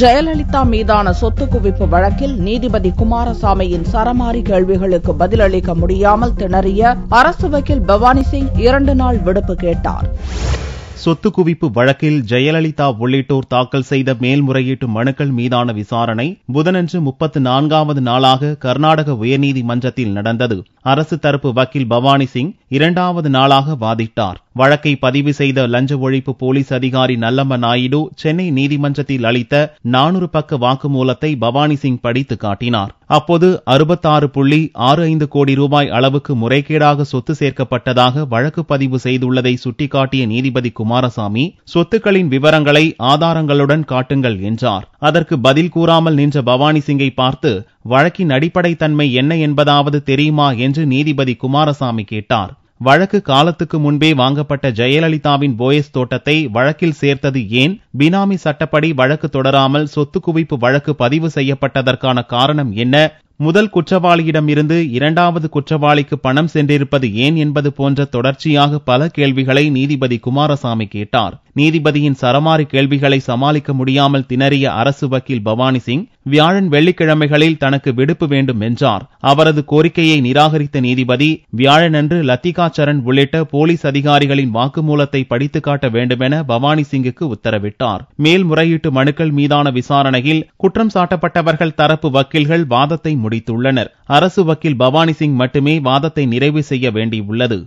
ஜெயலலிதா மீதான சொத்து குவிப்பு வழக்கில் நீதிபதி குமாரசாமியின் சரமாரி கேள்விகளுக்கு பதிலளிக்க முடியாமல் திணறிய அரசு வக்கீல் பவானி சிங் இரண்டு நாள் விடுப்பு கேட்டார் சொத்து குவிப்பு வழக்கில் ஜெயலலிதா உள்ளிட்டோர் தாக்கல் செய்த மேல்முறையீட்டு மனுக்கள் மீதான விசாரணை புதனன்று முப்பத்து நான்காவது நாளாக கர்நாடக உயர்நீதிமன்றத்தில் நடந்தது அரசு தரப்பு வக்கீல் பவானி சிங் இரண்டாவது நாளாக வாதிட்டார் வழக்கை பதிவு செய்த லஞ்ச ஒழிப்பு போலீஸ் அதிகாரி நல்லம்ம நாயுடு சென்னை நீதிமன்றத்தில் அளித்த நானூறு பக்க வாக்குமூலத்தை பவானி சிங் படித்து காட்டினார் அப்போது அறுபத்தாறு புள்ளி ஆறு ஐந்து கோடி ரூபாய் அளவுக்கு முறைகேடாக சொத்து சேர்க்கப்பட்டதாக வழக்கு பதிவு செய்துள்ளதை சுட்டிக்காட்டிய நீதிபதி குமாரசாமி சொத்துக்களின் விவரங்களை ஆதாரங்களுடன் காட்டுங்கள் என்றார் அதற்கு பதில் கூறாமல் நின்ற பவானி சிங்கை பார்த்து வழக்கின் அடிப்படை தன்மை என்ன என்பதாவது தெரியுமா என்று நீதிபதி குமாரசாமி கேட்டார் வழக்கு காலத்துக்கு முன்பே வாங்கப்பட்ட ஜெயலலிதாவின் போயஸ் தோட்டத்தை வழக்கில் சேர்த்தது ஏன் பினாமி சட்டப்படி வழக்கு தொடராமல் சொத்து குவிப்பு வழக்கு பதிவு செய்யப்பட்டதற்கான காரணம் என்ன முதல் குற்றவாளியிடமிருந்து இரண்டாவது குற்றவாளிக்கு பணம் சென்றிருப்பது ஏன் என்பது போன்ற தொடர்ச்சியாக பல கேள்விகளை நீதிபதி குமாரசாமி கேட்டார் நீதிபதியின் சரமாரி கேள்விகளை சமாளிக்க முடியாமல் திணறிய அரசு வக்கீல் பவானி சிங் வியாழன் வெள்ளிக்கிழமைகளில் தனக்கு விடுப்பு வேண்டும் என்றார் அவரது கோரிக்கையை நிராகரித்த நீதிபதி வியாழனன்று லத்திகா சரண் உள்ளிட்ட போலீஸ் அதிகாரிகளின் வாக்குமூலத்தை படித்து காட்ட வேண்டுமென பவானி சிங்குக்கு உத்தரவிட்டார் மேல்முறையீட்டு மனுக்கள் மீதான விசாரணையில் குற்றம் சாட்டப்பட்டவர்கள் தரப்பு வக்கீல்கள் வாதத்தை முடித்துள்ளனர் அரசு வக்கீல் பவானி சிங் மட்டுமே வாதத்தை நிறைவு செய்ய வேண்டியுள்ளது